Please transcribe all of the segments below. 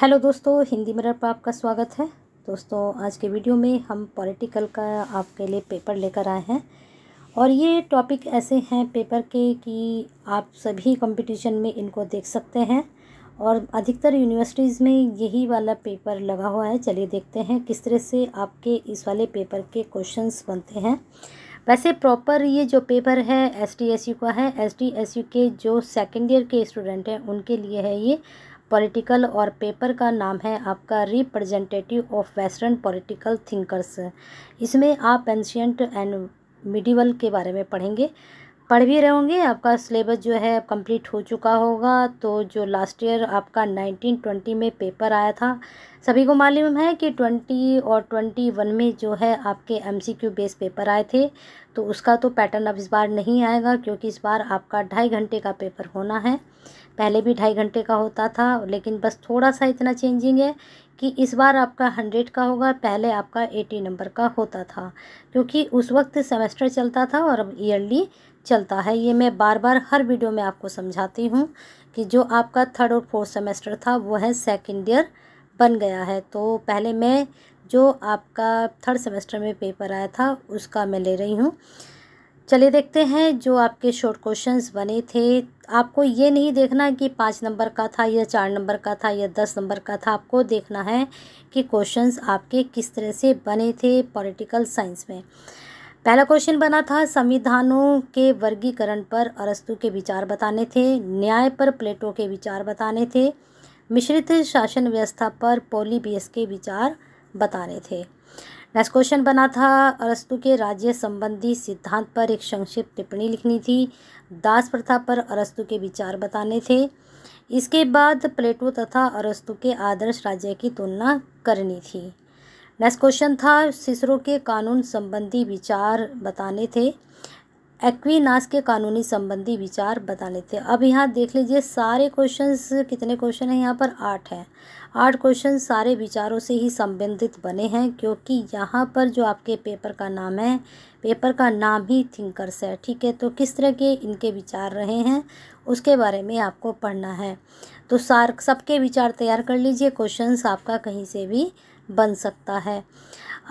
hello दोस्तों Hindi mirror पर आपका स्वागत है दोस्तों आज के वीडियो में हम पॉलिटिकल का आपके लिए पेपर लेकर आए हैं और ये टॉपिक ऐसे हैं पेपर के कि आप सभी कंपटीशन में इनको देख सकते हैं और अधिकतर यूनिवर्सिटीज़ में यही वाला पेपर लगा हुआ है चलिए देखते हैं किस तरह से आपके इस वाले पेपर के क्वेश्चंस बनते हैं वैसे प्रॉपर ये जो पेपर है एस एस यू का है एस एस यू के जो सेकेंड ईयर के स्टूडेंट हैं उनके लिए है ये पॉलिटिकल और पेपर का नाम है आपका representative of western political thinkers इसमें आप एंशियंट एंड मिडिवल के बारे में पढ़ेंगे पढ़ भी रहोगे आपका सिलेबस जो है कंप्लीट हो चुका होगा तो जो लास्ट ईयर आपका 1920 में पेपर आया था सभी को मालूम है कि 20 और 21 में जो है आपके एमसीक्यू बेस पेपर आए थे तो उसका तो पैटर्न अब इस बार नहीं आएगा क्योंकि इस बार आपका ढाई घंटे का पेपर होना है पहले भी ढाई घंटे का होता था लेकिन बस थोड़ा सा इतना चेंजिंग है कि इस बार आपका हंड्रेड का होगा पहले आपका एटी नंबर का होता था क्योंकि उस वक्त सेमेस्टर चलता था और अब ईयरली चलता है ये मैं बार बार हर वीडियो में आपको समझाती हूँ कि जो आपका थर्ड और फोर्थ सेमेस्टर था वो है सेकेंड ईयर बन गया है तो पहले मैं जो आपका थर्ड सेमेस्टर में पेपर आया था उसका मैं ले रही हूँ चलिए देखते हैं जो आपके शॉर्ट क्वेश्चंस बने थे आपको ये नहीं देखना कि पाँच नंबर का था या चार नंबर का था या दस नंबर का था आपको देखना है कि क्वेश्चंस आपके किस तरह से बने थे पॉलिटिकल साइंस में पहला क्वेश्चन बना था संविधानों के वर्गीकरण पर अरस्तु के विचार बताने थे न्याय पर प्लेटो के विचार बताने थे मिश्रित शासन व्यवस्था पर पोलीबियस के विचार बताने थे नेक्स्ट क्वेश्चन बना था अरस्तु के राज्य संबंधी सिद्धांत पर एक संक्षिप्त टिप्पणी लिखनी थी दास प्रथा पर अरस्तु के विचार बताने थे इसके बाद प्लेटो तथा अरस्तु के आदर्श राज्य की तुलना करनी थी नेक्स्ट क्वेश्चन था सिसरो के कानून संबंधी विचार बताने थे एक्विनास के कानूनी संबंधी विचार बताने थे अब यहाँ देख लीजिए सारे क्वेश्चंस कितने क्वेश्चन हैं यहाँ पर आठ हैं आठ क्वेश्चन सारे विचारों से ही संबंधित बने हैं क्योंकि यहाँ पर जो आपके पेपर का नाम है पेपर का नाम ही थिंकर्स है ठीक है तो किस तरह के इनके विचार रहे हैं उसके बारे में आपको पढ़ना है तो सार सबके विचार तैयार कर लीजिए क्वेश्चन आपका कहीं से भी बन सकता है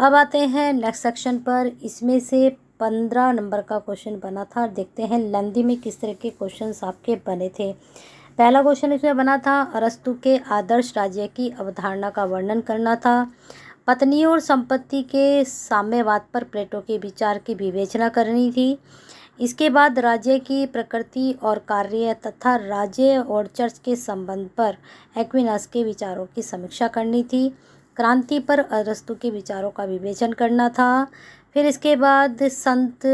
अब आते हैं नेक्स्ट सेक्शन पर इसमें से पंद्रह नंबर का क्वेश्चन बना था देखते हैं लंदी में किस तरह के क्वेश्चन आपके बने थे पहला क्वेश्चन इसमें बना था अरस्तु के आदर्श राज्य की अवधारणा का वर्णन करना था पत्नी और संपत्ति के साम्यवाद पर प्लेटो के विचार की विवेचना करनी थी इसके बाद राज्य की प्रकृति और कार्य तथा राज्य और चर्च के संबंध पर एक्विनास के विचारों की समीक्षा करनी थी क्रांति पर अरस्तु के विचारों का विवेचन करना था फिर इसके बाद संत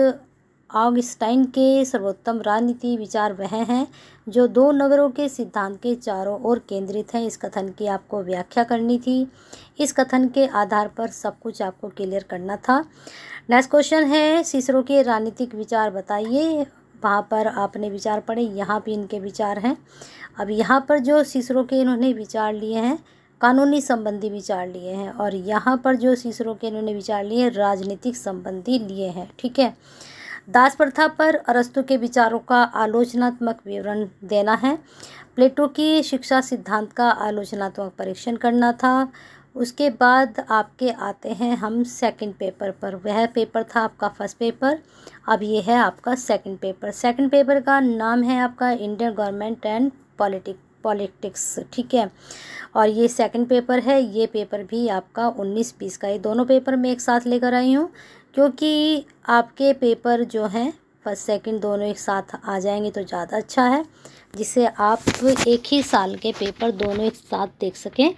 ऑगस्टाइन के सर्वोत्तम राजनीति विचार वह हैं जो दो नगरों के सिद्धांत के चारों ओर केंद्रित हैं इस कथन की आपको व्याख्या करनी थी इस कथन के आधार पर सब कुछ आपको क्लियर करना था नेक्स्ट क्वेश्चन है सीसरो के राजनीतिक विचार बताइए वहाँ पर आपने विचार पढ़े यहाँ भी इनके विचार हैं अब यहाँ पर जो सीसरो के इन्होंने विचार लिए हैं कानूनी संबंधी विचार लिए हैं और यहाँ पर जो सीसरो के इन्होंने विचार लिए हैं राजनीतिक संबंधी लिए हैं ठीक है दास प्रथा पर अरस्तु के विचारों का आलोचनात्मक विवरण देना है प्लेटो की शिक्षा सिद्धांत का आलोचनात्मक परीक्षण करना था उसके बाद आपके आते हैं हम सेकंड पेपर पर वह पेपर था आपका फर्स्ट पेपर अब ये है आपका सेकंड पेपर सेकंड पेपर का नाम है आपका Indian government and politic politics ठीक है और ये सेकंड पेपर है ये पेपर भी आपका उन्नीस बीस का ये दोनों पेपर मैं एक साथ लेकर आई हूँ क्योंकि आपके पेपर जो हैं फर्स्ट सेकंड दोनों एक साथ आ जाएंगे तो ज़्यादा अच्छा है जिससे आप एक ही साल के पेपर दोनों एक साथ देख सकें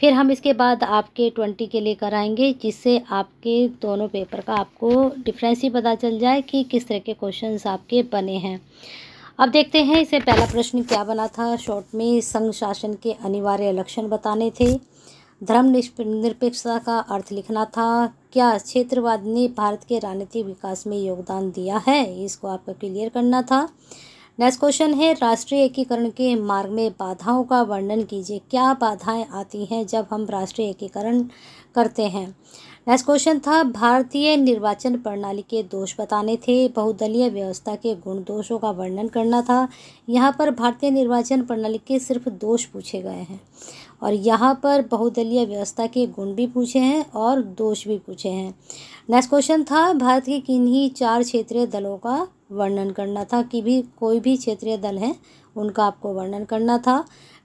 फिर हम इसके बाद आपके ट्वेंटी के लिए कराएंगे जिससे आपके दोनों पेपर का आपको डिफ्रेंस ही पता चल जाए कि किस तरह के क्वेश्चंस आपके बने हैं अब देखते हैं इसे पहला प्रश्न क्या बना था शॉर्ट में संघ शासन के अनिवार्य लक्षण बताने थे धर्म निरपेक्षता का अर्थ लिखना था क्या क्षेत्रवाद ने भारत के राजनीतिक विकास में योगदान दिया है इसको आपको क्लियर करना था नेक्स्ट क्वेश्चन है राष्ट्रीय एकीकरण के मार्ग में बाधाओं का वर्णन कीजिए क्या बाधाएं आती हैं जब हम राष्ट्रीय एकीकरण करते हैं नेक्स्ट क्वेश्चन था भारतीय निर्वाचन प्रणाली के दोष बताने थे बहुदलीय व्यवस्था के गुण दोषों का वर्णन करना था यहाँ पर भारतीय निर्वाचन प्रणाली के सिर्फ दोष पूछे गए हैं और यहाँ पर बहुदलीय व्यवस्था के गुण भी पूछे हैं और दोष भी पूछे हैं नेक्स्ट क्वेश्चन था भारत के किन्हीं चार क्षेत्रीय दलों का वर्णन करना था कि भी कोई भी क्षेत्रीय दल हैं उनका आपको वर्णन करना था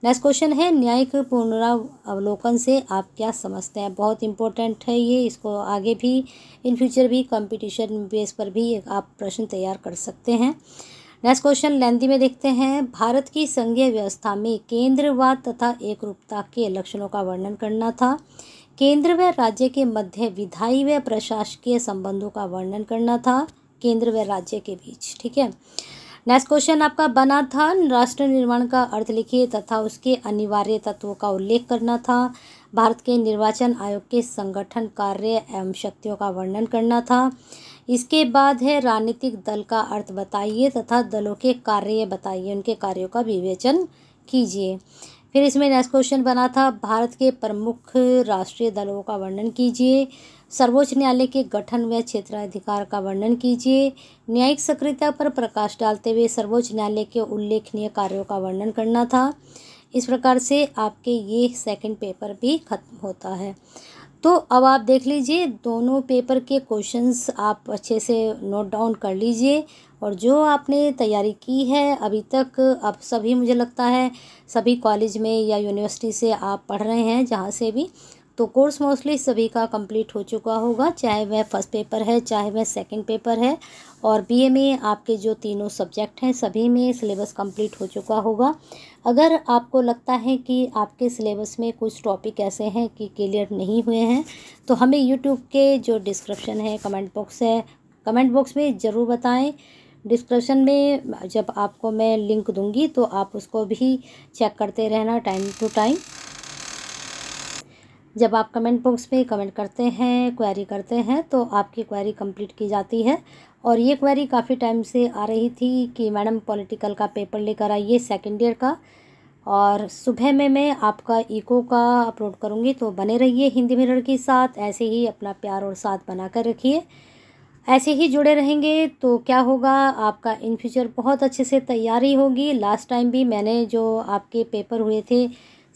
नेक्स्ट क्वेश्चन है न्यायिक पुनरावलोकन से आप क्या समझते हैं बहुत इंपॉर्टेंट है ये इसको आगे भी इन फ्यूचर भी कंपटीशन बेस पर भी आप प्रश्न तैयार कर सकते हैं नेक्स्ट क्वेश्चन लेंदी में देखते हैं भारत की संघीय व्यवस्था में केंद्रवाद तथा एक रूपता के लक्षणों का वर्णन करना था केंद्र व राज्य के मध्य विधायी व प्रशासकीय संबंधों का वर्णन करना था केंद्र व राज्य के बीच ठीक है नेक्स्ट क्वेश्चन आपका बना था राष्ट्र निर्माण का अर्थ लिखिए तथा उसके अनिवार्य तत्वों का उल्लेख करना था भारत के निर्वाचन आयोग के संगठन कार्य एवं शक्तियों का वर्णन करना था इसके बाद है राजनीतिक दल का अर्थ बताइए तथा दलों के कार्य बताइए उनके कार्यों का विवेचन कीजिए फिर इसमें नेक्स्ट क्वेश्चन बना था भारत के प्रमुख राष्ट्रीय दलों का वर्णन कीजिए सर्वोच्च न्यायालय के गठन व क्षेत्राधिकार का वर्णन कीजिए न्यायिक सक्रियता पर प्रकाश डालते हुए सर्वोच्च न्यायालय के उल्लेखनीय कार्यों का वर्णन करना था इस प्रकार से आपके ये सेकंड पेपर भी खत्म होता है तो अब आप देख लीजिए दोनों पेपर के क्वेश्चंस आप अच्छे से नोट डाउन कर लीजिए और जो आपने तैयारी की है अभी तक आप सभी मुझे लगता है सभी कॉलेज में या यूनिवर्सिटी से आप पढ़ रहे हैं जहाँ से भी तो कोर्स मोस्टली सभी का कंप्लीट हो चुका होगा चाहे वह फर्स्ट पेपर है चाहे वह सेकंड पेपर है और ए में आपके जो तीनों सब्जेक्ट हैं सभी में सिलेबस कंप्लीट हो चुका होगा अगर आपको लगता है कि आपके सिलेबस में कुछ टॉपिक ऐसे हैं कि क्लियर नहीं हुए हैं तो हमें यूट्यूब के जो डिस्क्रिप्शन है कमेंट बॉक्स है कमेंट बॉक्स में ज़रूर बताएँ डिस्क्रिप्शन में जब आपको मैं लिंक दूंगी तो आप उसको भी चेक करते रहना टाइम टू टाइम जब आप कमेंट बॉक्स पे कमेंट करते हैं क्वेरी करते हैं तो आपकी क्वेरी कंप्लीट की जाती है और ये क्वेरी काफ़ी टाइम से आ रही थी कि मैडम पॉलिटिकल का पेपर लेकर आइए सेकेंड ईयर का और सुबह में मैं आपका इको का अपलोड करूँगी तो बने रहिए हिंदी मिरर के साथ ऐसे ही अपना प्यार और साथ बना कर रखिए ऐसे ही जुड़े रहेंगे तो क्या होगा आपका इन फ्यूचर बहुत अच्छे से तैयारी होगी लास्ट टाइम भी मैंने जो आपके पेपर हुए थे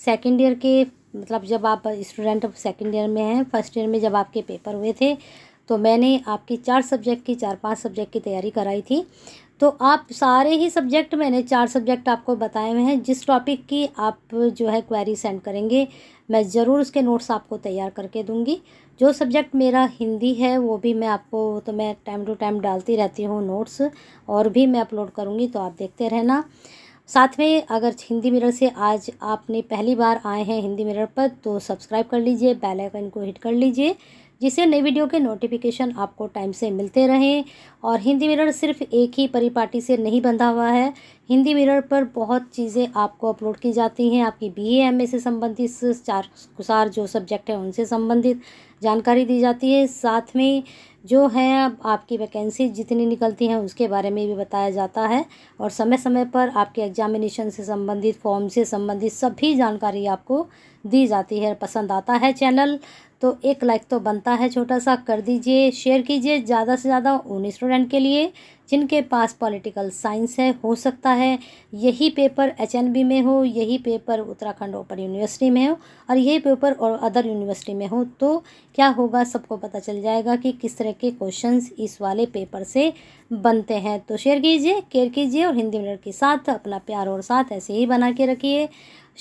सेकेंड ईयर के मतलब जब आप स्टूडेंट सेकेंड ईयर में हैं फर्स्ट ईयर में जब आपके पेपर हुए थे तो मैंने आपकी चार सब्जेक्ट की चार पांच सब्जेक्ट की तैयारी कराई थी तो आप सारे ही सब्जेक्ट मैंने चार सब्जेक्ट आपको बताए हुए हैं जिस टॉपिक की आप जो है क्वेरी सेंड करेंगे मैं ज़रूर उसके नोट्स आपको तैयार करके दूंगी जो सब्जेक्ट मेरा हिंदी है वो भी मैं आपको तो मैं टाइम टू टाइम डालती रहती हूँ नोट्स और भी मैं अपलोड करूँगी तो आप देखते रहना साथ में अगर हिंदी मिरर से आज आपने पहली बार आए हैं हिंदी मिरर पर तो सब्सक्राइब कर लीजिए बेल आइकन को हिट कर लीजिए जिससे नई वीडियो के नोटिफिकेशन आपको टाइम से मिलते रहें और हिंदी मिरर सिर्फ एक ही परिपाटी से नहीं बंधा हुआ है हिंदी मिरर पर बहुत चीज़ें आपको अपलोड की जाती हैं आपकी बी एम ए से संबंधित चार कुसार जो सब्जेक्ट हैं उनसे संबंधित जानकारी दी जाती है साथ में जो हैं आपकी वैकेंसी जितनी निकलती हैं उसके बारे में भी बताया जाता है और समय समय पर आपके एग्जामिनेशन से संबंधित फॉर्म से संबंधित सभी जानकारी आपको दी जाती है पसंद आता है चैनल तो एक लाइक तो बनता है छोटा सा कर दीजिए शेयर कीजिए ज़्यादा से ज़्यादा उन स्टूडेंट के लिए जिनके पास पॉलिटिकल साइंस है हो सकता है यही पेपर एच में हो यही पेपर उत्तराखंड ओपन यूनिवर्सिटी में हो और यही पेपर और अदर यूनिवर्सिटी में हो तो क्या होगा सबको पता चल जाएगा कि किस तरह के क्वेश्चन इस वाले पेपर से बनते हैं तो शेयर कीजिए केयर कीजिए और हिंदी मिनट के साथ अपना प्यार और साथ ऐसे ही बना के रखिए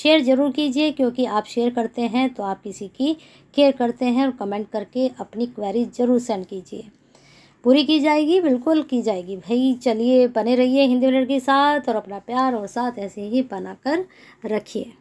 शेयर ज़रूर कीजिए क्योंकि आप शेयर करते हैं तो आप किसी की केयर करते हैं और कमेंट करके अपनी क्वेरी ज़रूर सेंड कीजिए पूरी की जाएगी बिल्कुल की जाएगी भाई चलिए बने रहिए हिंदी मिनट के साथ और अपना प्यार और साथ ऐसे ही बनाकर रखिए